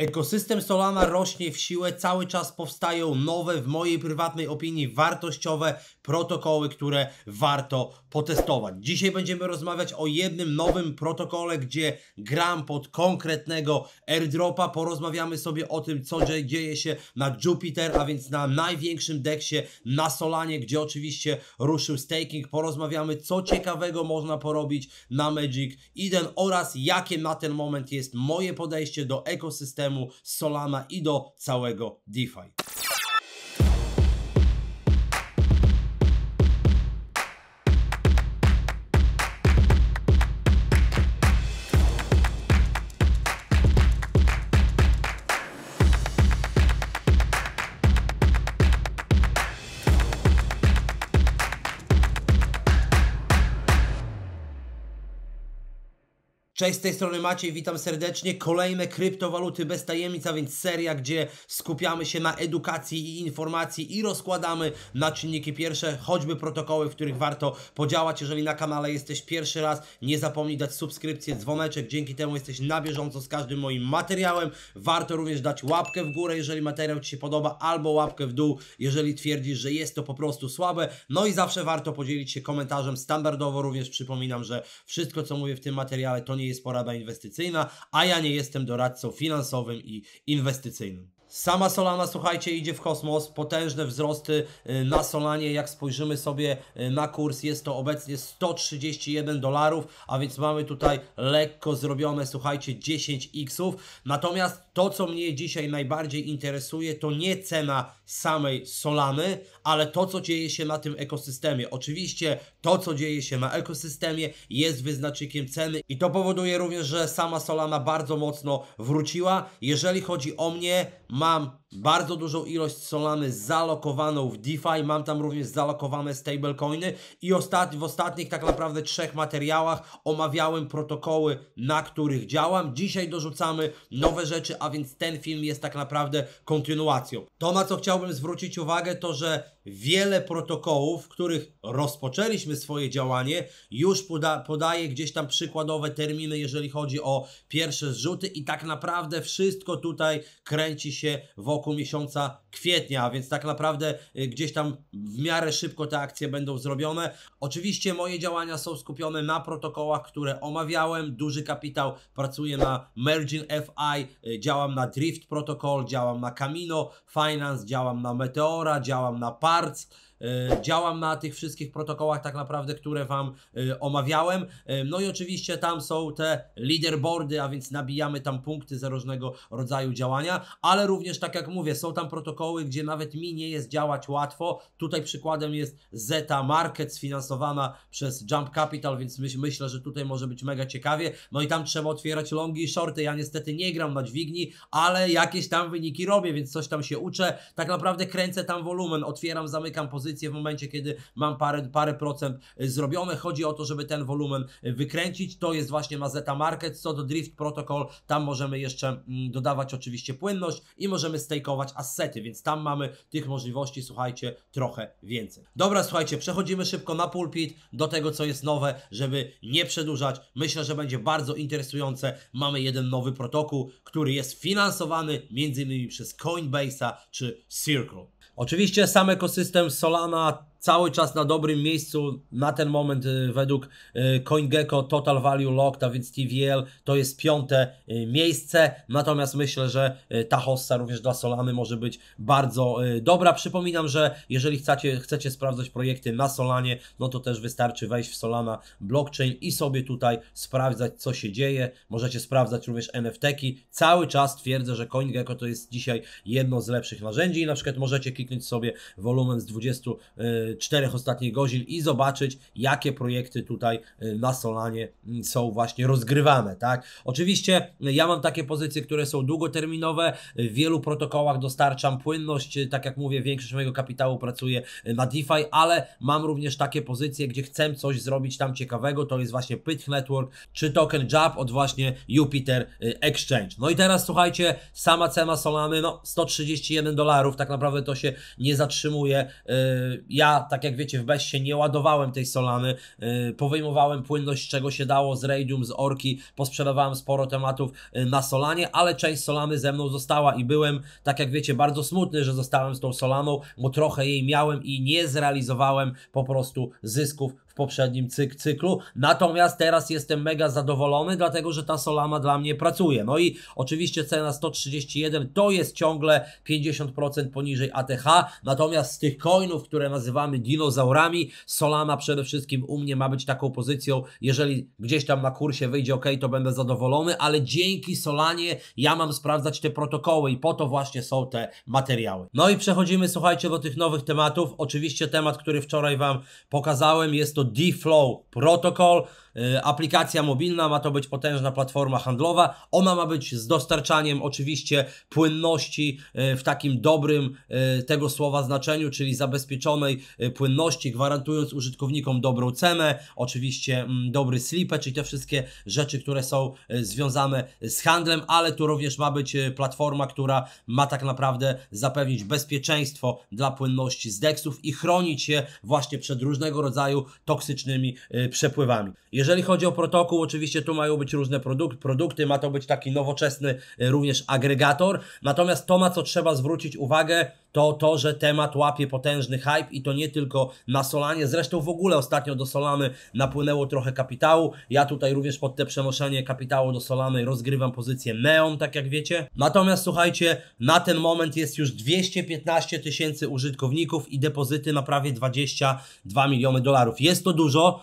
Ekosystem Solana rośnie w siłę, cały czas powstają nowe, w mojej prywatnej opinii, wartościowe protokoły, które warto potestować. Dzisiaj będziemy rozmawiać o jednym nowym protokole, gdzie gram pod konkretnego airdropa. Porozmawiamy sobie o tym, co dzieje się na Jupiter, a więc na największym deksie na Solanie, gdzie oczywiście ruszył staking. Porozmawiamy, co ciekawego można porobić na Magic Eden oraz jakie na ten moment jest moje podejście do ekosystemu systemu Solana i do całego DeFi. Cześć, z tej strony Maciej, witam serdecznie. Kolejne kryptowaluty bez tajemnic, a więc seria, gdzie skupiamy się na edukacji i informacji i rozkładamy na czynniki pierwsze, choćby protokoły, w których warto podziałać. Jeżeli na kanale jesteś pierwszy raz, nie zapomnij dać subskrypcję, dzwoneczek, dzięki temu jesteś na bieżąco z każdym moim materiałem. Warto również dać łapkę w górę, jeżeli materiał Ci się podoba, albo łapkę w dół, jeżeli twierdzisz, że jest to po prostu słabe. No i zawsze warto podzielić się komentarzem. Standardowo również przypominam, że wszystko, co mówię w tym materiale, to nie jest jest porada inwestycyjna, a ja nie jestem doradcą finansowym i inwestycyjnym. Sama Solana, słuchajcie, idzie w kosmos, potężne wzrosty y, na Solanie, jak spojrzymy sobie y, na kurs, jest to obecnie 131 dolarów, a więc mamy tutaj lekko zrobione, słuchajcie, 10 xów. Natomiast to, co mnie dzisiaj najbardziej interesuje, to nie cena samej Solany, ale to, co dzieje się na tym ekosystemie. Oczywiście to, co dzieje się na ekosystemie jest wyznacznikiem ceny i to powoduje również, że sama Solana bardzo mocno wróciła. Jeżeli chodzi o mnie, mam bardzo dużą ilość Solany zalokowaną w DeFi, mam tam również zalokowane stablecoiny i ostat w ostatnich tak naprawdę trzech materiałach omawiałem protokoły, na których działam. Dzisiaj dorzucamy nowe rzeczy, a więc ten film jest tak naprawdę kontynuacją. To, na co chciałbym zwrócić uwagę, to że wiele protokołów, w których rozpoczęliśmy swoje działanie, już poda podaje gdzieś tam przykładowe terminy, jeżeli chodzi o pierwsze zrzuty i tak naprawdę wszystko tutaj kręci się wokół miesiąca kwietnia, więc tak naprawdę y, gdzieś tam w miarę szybko te akcje będą zrobione. Oczywiście moje działania są skupione na protokołach, które omawiałem. Duży kapitał pracuje na Merging FI, y, działam na Drift Protocol, działam na Camino Finance, działam na Meteora, działam na parts E, działam na tych wszystkich protokołach tak naprawdę, które Wam e, omawiałem. E, no i oczywiście tam są te leaderboardy, a więc nabijamy tam punkty za różnego rodzaju działania, ale również tak jak mówię, są tam protokoły, gdzie nawet mi nie jest działać łatwo. Tutaj przykładem jest Zeta Market sfinansowana przez Jump Capital, więc myślę, że tutaj może być mega ciekawie. No i tam trzeba otwierać longi i shorty. Ja niestety nie gram na dźwigni, ale jakieś tam wyniki robię, więc coś tam się uczę. Tak naprawdę kręcę tam wolumen, otwieram, zamykam pozycję pozycję w momencie, kiedy mam parę, parę procent y, zrobione. Chodzi o to, żeby ten wolumen y, wykręcić. To jest właśnie Mazeta Market. Co do Drift Protocol, tam możemy jeszcze mm, dodawać oczywiście płynność i możemy stakeować assety, więc tam mamy tych możliwości, słuchajcie, trochę więcej. Dobra, słuchajcie, przechodzimy szybko na pulpit do tego, co jest nowe, żeby nie przedłużać. Myślę, że będzie bardzo interesujące. Mamy jeden nowy protokół, który jest finansowany m.in. przez Coinbase'a czy Circle. Oczywiście sam ekosystem Solana cały czas na dobrym miejscu na ten moment y, według y, CoinGecko Total Value Locked, a więc TVL to jest piąte y, miejsce, natomiast myślę, że ta hossa również dla Solany może być bardzo dobra. Przypominam, że jeżeli chcecie, chcecie sprawdzać projekty na Solanie, no to też wystarczy wejść w Solana Blockchain i sobie tutaj sprawdzać co się dzieje. Możecie sprawdzać również NFT-ki. Cały czas twierdzę, że CoinGecko to jest dzisiaj jedno z lepszych narzędzi i na przykład możecie kliknąć sobie wolumen z 20 czterech ostatnich godzin i zobaczyć, jakie projekty tutaj y, na Solanie y, są właśnie rozgrywane, tak? Oczywiście y, ja mam takie pozycje, które są długoterminowe, w wielu protokołach dostarczam płynność, tak jak mówię, większość mojego kapitału pracuje na DeFi, ale mam również takie pozycje, gdzie chcę coś zrobić tam ciekawego, to jest właśnie pyth Network czy token jab od właśnie Jupiter Exchange. No i teraz słuchajcie, sama cena Solany, no 131 dolarów, tak naprawdę to się nie zatrzymuje. Ja tak jak wiecie, w Bessie nie ładowałem tej Solany, yy, powejmowałem płynność czego się dało z Radium, z Orki, posprzedawałem sporo tematów yy, na Solanie, ale część Solany ze mną została i byłem, tak jak wiecie, bardzo smutny, że zostałem z tą Solaną, bo trochę jej miałem i nie zrealizowałem po prostu zysków w poprzednim cyk cyklu. Natomiast teraz jestem mega zadowolony, dlatego że ta Solama dla mnie pracuje. No i oczywiście cena 131 to jest ciągle 50% poniżej ATH, natomiast z tych coinów, które nazywamy dinozaurami, Solama przede wszystkim u mnie ma być taką pozycją, jeżeli gdzieś tam na kursie wyjdzie ok, to będę zadowolony, ale dzięki Solanie ja mam sprawdzać te protokoły i po to właśnie są te materiały. No i przechodzimy, słuchajcie, do tych nowych tematów. Oczywiście temat, który wczoraj Wam pokazałem, jest to D-Flow Protocol. Y, aplikacja mobilna ma to być potężna platforma handlowa. Ona ma być z dostarczaniem oczywiście płynności y, w takim dobrym y, tego słowa znaczeniu, czyli zabezpieczonej płynności, gwarantując użytkownikom dobrą cenę, oczywiście mm, dobry slipę, czyli te wszystkie rzeczy, które są związane z handlem, ale tu również ma być platforma, która ma tak naprawdę zapewnić bezpieczeństwo dla płynności z deksów i chronić je właśnie przed różnego rodzaju toksycznymi y, przepływami. Jeżeli chodzi o protokół, oczywiście tu mają być różne produk produkty, ma to być taki nowoczesny y, również agregator, natomiast to, na co trzeba zwrócić uwagę, to to, że temat łapie potężny hype i to nie tylko na Solanie, zresztą w ogóle ostatnio do Solany napłynęło trochę kapitału, ja tutaj również pod te przenoszenie kapitału do Solany rozgrywam pozycję Neon, tak jak wiecie. Natomiast słuchajcie, na ten moment jest już 215 tysięcy użytkowników i depozyty na prawie 22 miliony dolarów. Jest to dużo,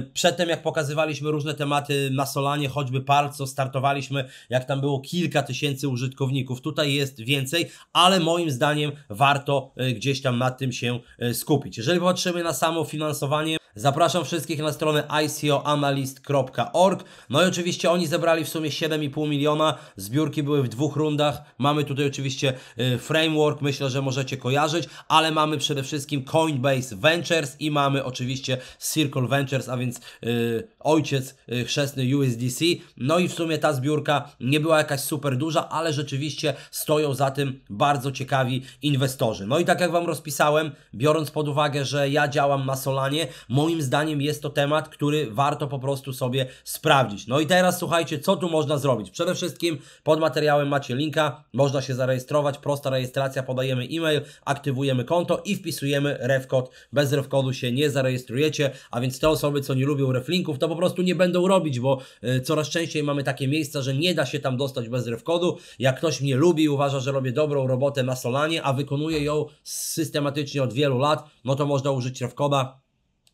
y, przedtem jak pokazywaliśmy różne tematy na Solanie, choćby Palco, startowaliśmy, jak tam było kilka tysięcy użytkowników, tutaj jest więcej, ale moim zdaniem warto y, gdzieś tam na tym się y, skupić. Jeżeli popatrzymy na samo finansowanie, Zapraszam wszystkich na stronę icoanalyst.org. No i oczywiście oni zebrali w sumie 7,5 miliona. Zbiórki były w dwóch rundach. Mamy tutaj oczywiście y, framework, myślę, że możecie kojarzyć, ale mamy przede wszystkim Coinbase Ventures i mamy oczywiście Circle Ventures, a więc yy, ojciec y, chrzestny USDC. No i w sumie ta zbiórka nie była jakaś super duża, ale rzeczywiście stoją za tym bardzo ciekawi inwestorzy. No i tak jak Wam rozpisałem, biorąc pod uwagę, że ja działam na Solanie, moim zdaniem jest to temat, który warto po prostu sobie sprawdzić. No i teraz słuchajcie, co tu można zrobić? Przede wszystkim pod materiałem macie linka, można się zarejestrować, prosta rejestracja, podajemy e-mail, aktywujemy konto i wpisujemy refkod. Bez refkodu się nie zarejestrujecie, a więc te osoby, co nie lubią reflinków, to po prostu nie będą robić, bo e, coraz częściej mamy takie miejsca, że nie da się tam dostać bez refkodu. Jak ktoś mnie lubi i uważa, że robię dobrą robotę na Solanie, a wykonuje ją systematycznie od wielu lat, no to można użyć refkoda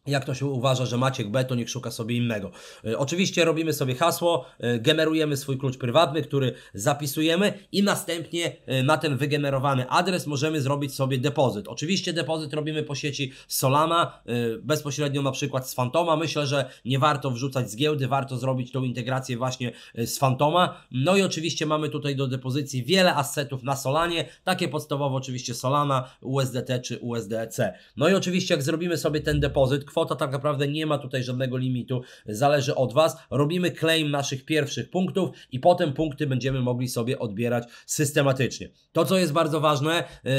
jak to się uważa, że Maciek B, to niech szuka sobie innego. E, oczywiście robimy sobie hasło, e, generujemy swój klucz prywatny, który zapisujemy i następnie e, na ten wygenerowany adres możemy zrobić sobie depozyt. Oczywiście depozyt robimy po sieci Solana, bezpośrednio na przykład z Fantoma. Myślę, że nie warto wrzucać z giełdy, warto zrobić tą integrację właśnie z Fantoma. No i oczywiście mamy tutaj do depozycji wiele assetów na Solanie, takie podstawowe oczywiście Solana, USDT czy USDC. No i oczywiście jak zrobimy sobie ten depozyt, kwota tak naprawdę nie ma tutaj żadnego limitu, zależy od Was. Robimy claim naszych pierwszych punktów i potem punkty będziemy mogli sobie odbierać systematycznie. To, co jest bardzo ważne, yy,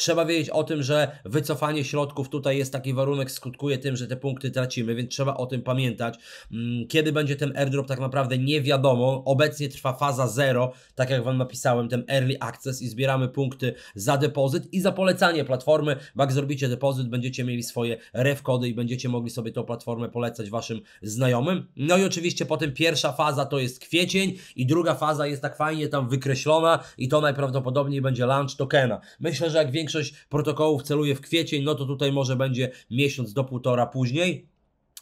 Trzeba wiedzieć o tym, że wycofanie środków tutaj jest taki warunek, skutkuje tym, że te punkty tracimy, więc trzeba o tym pamiętać. Mm, kiedy będzie ten airdrop, tak naprawdę nie wiadomo. Obecnie trwa faza 0, tak jak Wam napisałem, ten early access i zbieramy punkty za depozyt i za polecanie platformy. jak zrobicie depozyt, będziecie mieli swoje ref kody i będziecie mogli sobie tą platformę polecać Waszym znajomym. No i oczywiście potem pierwsza faza to jest kwiecień i druga faza jest tak fajnie tam wykreślona i to najprawdopodobniej będzie launch tokena. Myślę, że jak większość większość protokołów celuje w kwiecień, no to tutaj może będzie miesiąc do półtora później.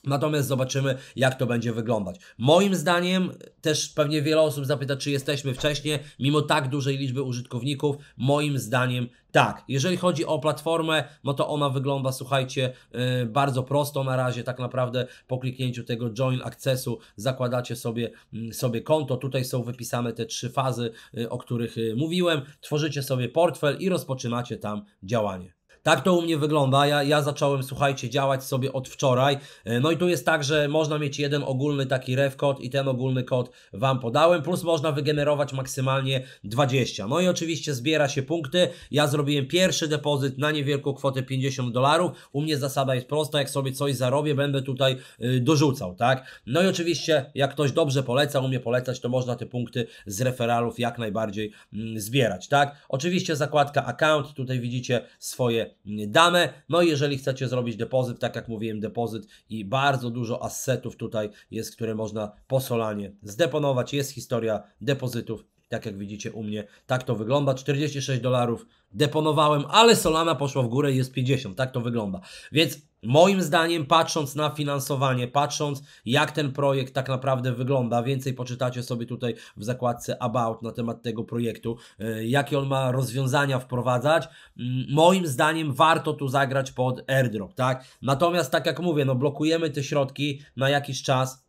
Natomiast zobaczymy, jak to będzie wyglądać. Moim zdaniem, też pewnie wiele osób zapyta, czy jesteśmy wcześniej, mimo tak dużej liczby użytkowników. Moim zdaniem tak. Jeżeli chodzi o platformę, no to ona wygląda, słuchajcie, yy, bardzo prosto na razie. Tak naprawdę po kliknięciu tego Join Accessu zakładacie sobie, yy, sobie konto. Tutaj są wypisane te trzy fazy, yy, o których y, mówiłem. Tworzycie sobie portfel i rozpoczynacie tam działanie. Tak to u mnie wygląda. Ja, ja zacząłem, słuchajcie, działać sobie od wczoraj. E, no i tu jest tak, że można mieć jeden ogólny taki ref kod i ten ogólny kod Wam podałem, plus można wygenerować maksymalnie 20. No i oczywiście zbiera się punkty. Ja zrobiłem pierwszy depozyt na niewielką kwotę 50 dolarów. U mnie zasada jest prosta, jak sobie coś zarobię, będę tutaj yy, dorzucał, tak? No i oczywiście, jak ktoś dobrze poleca, umie polecać, to można te punkty z referalów jak najbardziej yy, zbierać, tak? Oczywiście zakładka account, tutaj widzicie swoje damę. No i jeżeli chcecie zrobić depozyt, tak jak mówiłem, depozyt i bardzo dużo asetów tutaj jest, które można po Solanie zdeponować. Jest historia depozytów tak jak widzicie u mnie, tak to wygląda. 46 dolarów deponowałem, ale Solana poszła w górę i jest 50. Tak to wygląda. Więc moim zdaniem, patrząc na finansowanie, patrząc jak ten projekt tak naprawdę wygląda, więcej poczytacie sobie tutaj w zakładce About na temat tego projektu, e, jakie on ma rozwiązania wprowadzać. Mm, moim zdaniem warto tu zagrać pod airdrop, tak? Natomiast tak jak mówię, no blokujemy te środki na jakiś czas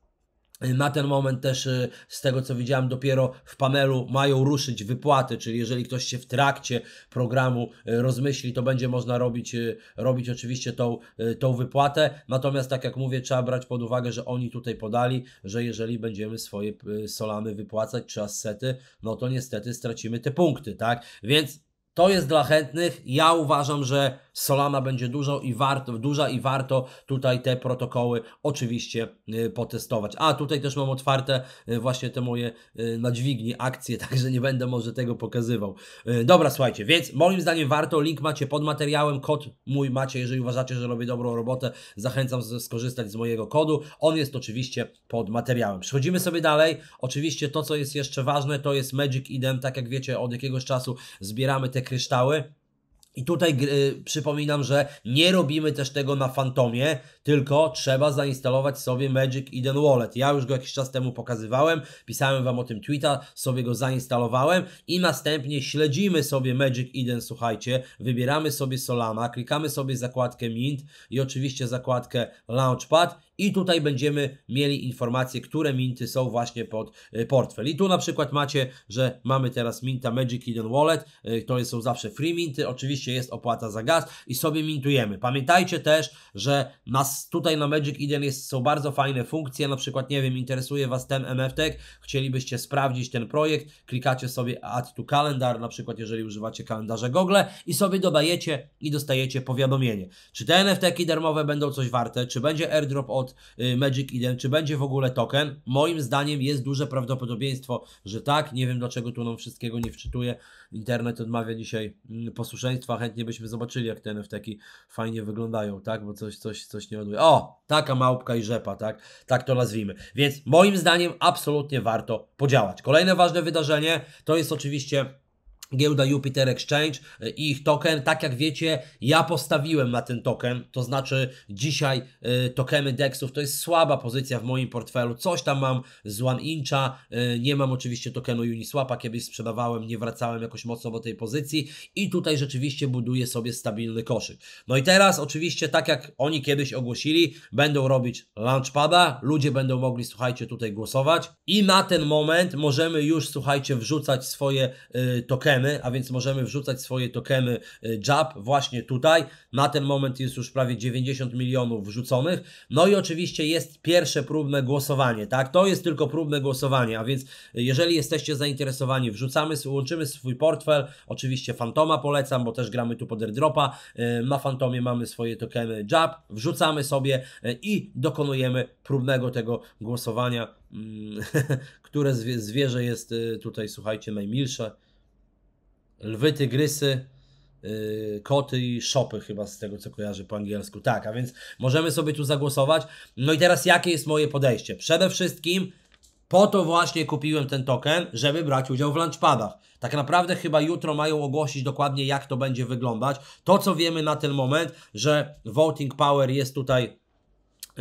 na ten moment też, y, z tego co widziałem, dopiero w panelu mają ruszyć wypłaty, czyli jeżeli ktoś się w trakcie programu y, rozmyśli, to będzie można robić, y, robić oczywiście tą, tą wypłatę. Natomiast, tak jak mówię, trzeba brać pod uwagę, że oni tutaj podali, że jeżeli będziemy swoje solamy wypłacać czy asety, no to niestety stracimy te punkty, tak? Więc to jest dla chętnych. Ja uważam, że Solana będzie dużo i warto, duża i warto tutaj te protokoły oczywiście y, potestować. A tutaj też mam otwarte y, właśnie te moje y, na dźwigni akcje, także nie będę może tego pokazywał. Dobra, słuchajcie, więc moim zdaniem warto, link macie pod materiałem, kod mój macie, jeżeli uważacie, że robię dobrą robotę, zachęcam skorzystać z mojego kodu. On jest oczywiście pod materiałem. Przechodzimy sobie dalej. Oczywiście to, co jest jeszcze ważne, to jest Magic Idem, tak jak wiecie, od jakiegoś czasu zbieramy te kryształy i tutaj y, przypominam, że nie robimy też tego na Fantomie, tylko trzeba zainstalować sobie Magic Eden Wallet. Ja już go jakiś czas temu pokazywałem, pisałem Wam o tym tweeta, sobie go zainstalowałem i następnie śledzimy sobie Magic Eden, słuchajcie, wybieramy sobie Solana, klikamy sobie zakładkę Mint i oczywiście zakładkę Launchpad i tutaj będziemy mieli informacje, które minty są właśnie pod e, portfel. I tu na przykład macie, że mamy teraz minta Magic Hidden Wallet, e, to są zawsze free minty, oczywiście jest opłata za gaz i sobie mintujemy. Pamiętajcie też, że nas tutaj na Magic Eden jest, są bardzo fajne funkcje, na przykład, nie wiem, interesuje Was ten MFT, chcielibyście sprawdzić ten projekt, klikacie sobie add to calendar, na przykład jeżeli używacie kalendarza Google i sobie dodajecie i dostajecie powiadomienie. Czy te NFT-ki darmowe będą coś warte, czy będzie airdrop od Y, Magic Eden, czy będzie w ogóle token. Moim zdaniem jest duże prawdopodobieństwo, że tak. Nie wiem dlaczego tu nam wszystkiego nie wczytuje. Internet odmawia dzisiaj mm, posłuszeństwa. Chętnie byśmy zobaczyli, jak te nft fajnie wyglądają, tak? Bo coś, coś, coś nie ładuje. O! Taka małpka i rzepa, tak? Tak to nazwijmy. Więc moim zdaniem absolutnie warto podziałać. Kolejne ważne wydarzenie to jest oczywiście giełda Jupiter Exchange i e, ich token. Tak jak wiecie, ja postawiłem na ten token, to znaczy dzisiaj y, tokeny DEXów to jest słaba pozycja w moim portfelu. Coś tam mam z One Incha, y, nie mam oczywiście tokenu Uniswapa, kiedyś sprzedawałem, nie wracałem jakoś mocno do tej pozycji i tutaj rzeczywiście buduję sobie stabilny koszyk. No i teraz oczywiście tak jak oni kiedyś ogłosili, będą robić launchpada, ludzie będą mogli, słuchajcie, tutaj głosować i na ten moment możemy już, słuchajcie, wrzucać swoje y, tokeny tokeny, a więc możemy wrzucać swoje tokeny y, JAB właśnie tutaj. Na ten moment jest już prawie 90 milionów wrzuconych. No i oczywiście jest pierwsze próbne głosowanie, tak? To jest tylko próbne głosowanie, a więc y, jeżeli jesteście zainteresowani, wrzucamy, łączymy swój portfel. Oczywiście Fantoma polecam, bo też gramy tu pod airdropa. Y, na Fantomie mamy swoje tokeny JAB, wrzucamy sobie i dokonujemy próbnego tego głosowania, mm, które zwierzę jest tutaj, słuchajcie, najmilsze lwy, tygrysy, y, koty i szopy chyba z tego co kojarzę po angielsku. Tak, a więc możemy sobie tu zagłosować. No i teraz jakie jest moje podejście? Przede wszystkim po to właśnie kupiłem ten token, żeby brać udział w launchpadach. Tak naprawdę chyba jutro mają ogłosić dokładnie jak to będzie wyglądać. To co wiemy na ten moment, że voting power jest tutaj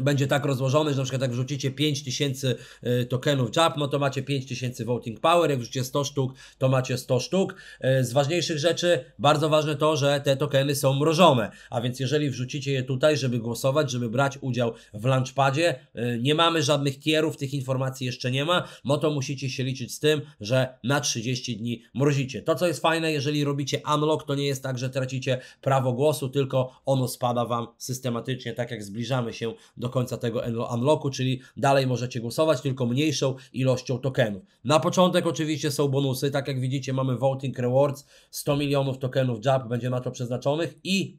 będzie tak rozłożony, że na przykład jak wrzucicie 5000 y, tokenów JAP, no to macie 5000 voting power, jak wrzucicie 100 sztuk, to macie 100 sztuk. Y, z ważniejszych rzeczy, bardzo ważne to, że te tokeny są mrożone, a więc jeżeli wrzucicie je tutaj, żeby głosować, żeby brać udział w launchpadzie, y, nie mamy żadnych tierów, tych informacji jeszcze nie ma, no to musicie się liczyć z tym, że na 30 dni mrozicie. To co jest fajne, jeżeli robicie unlock, to nie jest tak, że tracicie prawo głosu, tylko ono spada Wam systematycznie, tak jak zbliżamy się do do końca tego unlocku, czyli dalej możecie głosować tylko mniejszą ilością tokenów. Na początek oczywiście są bonusy, tak jak widzicie mamy Voting Rewards, 100 milionów tokenów JAP będzie na to przeznaczonych i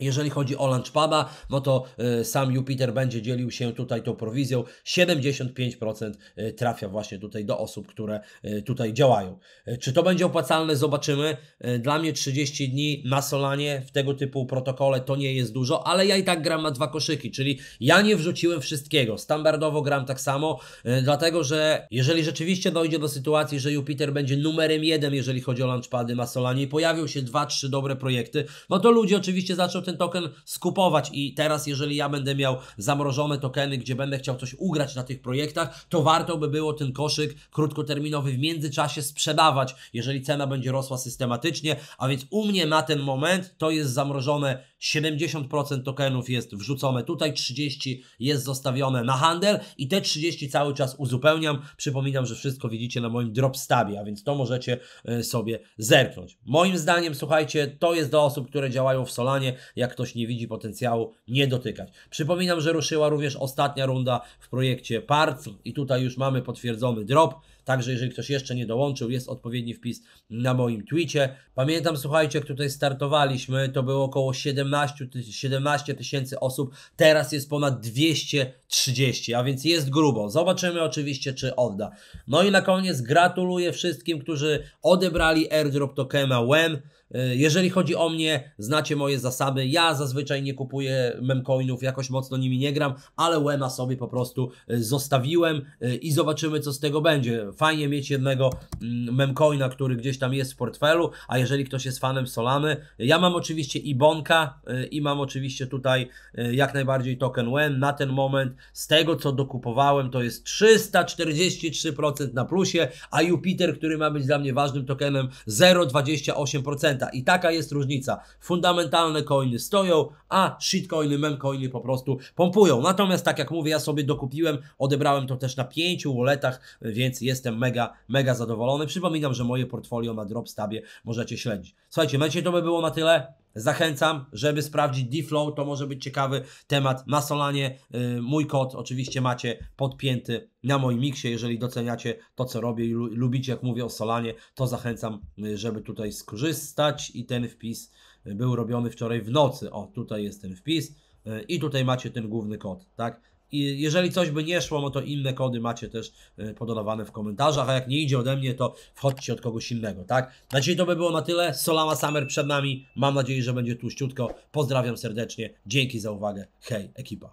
jeżeli chodzi o Lunchpada, no to e, sam Jupiter będzie dzielił się tutaj tą prowizją. 75% e, trafia właśnie tutaj do osób, które e, tutaj działają. Czy to będzie opłacalne? Zobaczymy. Dla mnie 30 dni na Solanie w tego typu protokole to nie jest dużo, ale ja i tak gram na dwa koszyki, czyli ja nie wrzuciłem wszystkiego. Standardowo gram tak samo, dlatego że jeżeli rzeczywiście dojdzie do sytuacji, że Jupiter będzie numerem jeden, jeżeli chodzi o Lunchpady na Solanie i pojawią się dwa, trzy dobre projekty, no to ludzie oczywiście zaczną ten token skupować i teraz, jeżeli ja będę miał zamrożone tokeny, gdzie będę chciał coś ugrać na tych projektach, to warto by było ten koszyk krótkoterminowy w międzyczasie sprzedawać, jeżeli cena będzie rosła systematycznie, a więc u mnie na ten moment to jest zamrożone 70% tokenów jest wrzucone tutaj, 30 jest zostawione na handel i te 30 cały czas uzupełniam. Przypominam, że wszystko widzicie na moim dropstabie, a więc to możecie e, sobie zerknąć. Moim zdaniem, słuchajcie, to jest do osób, które działają w Solanie. Jak ktoś nie widzi potencjału, nie dotykać. Przypominam, że ruszyła również ostatnia runda w projekcie PARC i tutaj już mamy potwierdzony drop. Także jeżeli ktoś jeszcze nie dołączył, jest odpowiedni wpis na moim twicie. Pamiętam, słuchajcie, jak tutaj startowaliśmy, to było około 17, 17 tysięcy osób, teraz jest ponad 230, a więc jest grubo. Zobaczymy oczywiście, czy odda. No i na koniec gratuluję wszystkim, którzy odebrali airdrop tokena WEM. E, jeżeli chodzi o mnie, znacie moje zasady. Ja zazwyczaj nie kupuję memcoinów, jakoś mocno nimi nie gram, ale Łema sobie po prostu e, zostawiłem e, i zobaczymy, co z tego będzie. Fajnie mieć jednego mm, memcoina, który gdzieś tam jest w portfelu, a jeżeli ktoś jest fanem Solany, ja mam oczywiście i Bonka i mam oczywiście tutaj jak najbardziej token WEN. Na ten moment z tego, co dokupowałem, to jest 343% na plusie, a Jupiter, który ma być dla mnie ważnym tokenem, 0,28%. I taka jest różnica. Fundamentalne coiny stoją, a shitcoiny, memcoiny po prostu pompują. Natomiast tak jak mówię, ja sobie dokupiłem, odebrałem to też na pięciu walletach, więc jestem mega, mega zadowolony. Przypominam, że moje portfolio na DropStabie możecie śledzić. Słuchajcie, mecie to by było na tyle. Zachęcam, żeby sprawdzić deflow, to może być ciekawy temat na Solanie. Y, mój kod oczywiście macie podpięty na moim miksie. Jeżeli doceniacie to, co robię i lubicie, jak mówię o Solanie, to zachęcam, y, żeby tutaj skorzystać i ten wpis y, był robiony wczoraj w nocy. O, tutaj jest ten wpis i tutaj macie ten główny kod, tak? I jeżeli coś by nie szło, no to inne kody macie też e, podawane w komentarzach, a jak nie idzie ode mnie, to wchodźcie od kogoś innego, tak? Na dzisiaj to by było na tyle. Solama Summer przed nami. Mam nadzieję, że będzie tu ściutko. Pozdrawiam serdecznie. Dzięki za uwagę. Hej, ekipa.